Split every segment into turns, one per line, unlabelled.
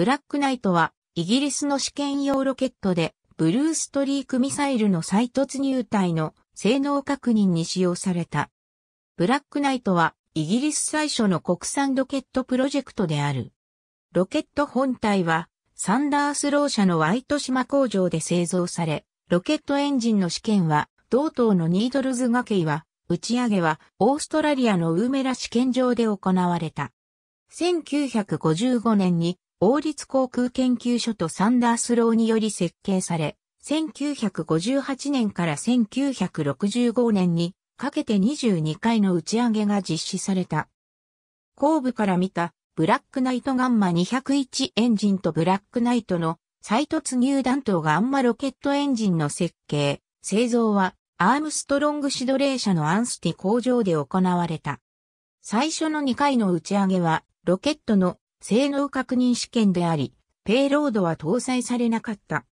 ブラックナイトは、イギリスの試験用ロケットで、ブルーストリークミサイルの再突入体の性能確認に使用された。ブラックナイトは、イギリス最初の国産ロケットプロジェクトである。ロケット本体は、サンダースロー社のワイト島工場で製造され、ロケットエンジンの試験は、同等のニードルズ掛けは、打ち上げは、オーストラリアのウーメラ試験場で行われた。1955年に王立航空研究所とサンダースローにより設計され、1958年から1965年にかけて22回の打ち上げが実施された。後部から見たブラックナイトガンマ201エンジンとブラックナイトの再突入弾頭ガンマロケットエンジンの設計、製造はアームストロングシドレー社のアンスティ工場で行われた。最初の2回の打ち上げはロケットの性能確認試験であり、ペイロードは搭載されなかった。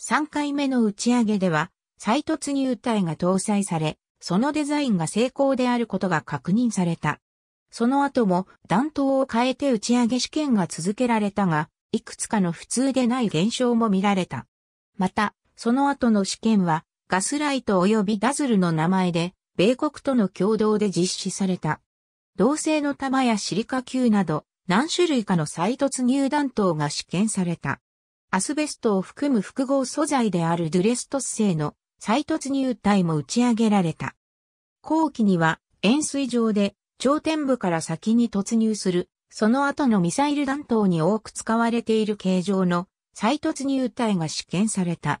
3回目の打ち上げでは、再突入体が搭載され、そのデザインが成功であることが確認された。その後も弾頭を変えて打ち上げ試験が続けられたが、いくつかの普通でない現象も見られた。また、その後の試験は、ガスライト及びダズルの名前で、米国との共同で実施された。同性の弾やシリカ球など、何種類かの再突入弾頭が試験された。アスベストを含む複合素材であるドゥレストス製の再突入体も打ち上げられた。後期には円錐状で頂点部から先に突入する、その後のミサイル弾頭に多く使われている形状の再突入体が試験された。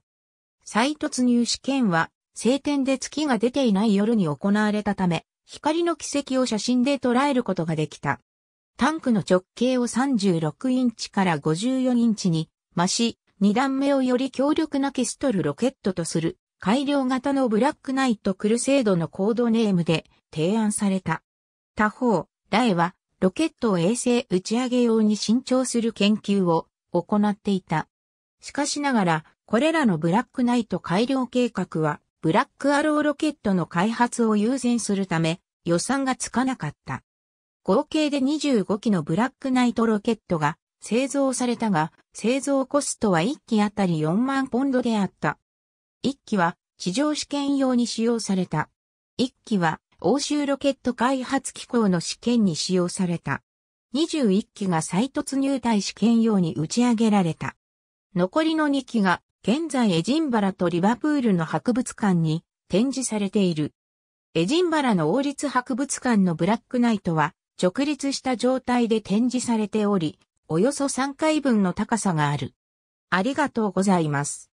再突入試験は晴天で月が出ていない夜に行われたため、光の軌跡を写真で捉えることができた。タンクの直径を36インチから54インチに増し、2段目をより強力なケストルロケットとする改良型のブラックナイトクルセードのコードネームで提案された。他方、大エはロケットを衛星打ち上げ用に新調する研究を行っていた。しかしながら、これらのブラックナイト改良計画は、ブラックアローロケットの開発を優先するため、予算がつかなかった。合計で25機のブラックナイトロケットが製造されたが、製造コストは1機あたり4万ポンドであった。1機は地上試験用に使用された。1機は欧州ロケット開発機構の試験に使用された。21機が再突入隊試験用に打ち上げられた。残りの2機が現在エジンバラとリバプールの博物館に展示されている。エジンバラの王立博物館のブラックナイトは直立した状態で展示されており、およそ3階分の高さがある。ありがとうございます。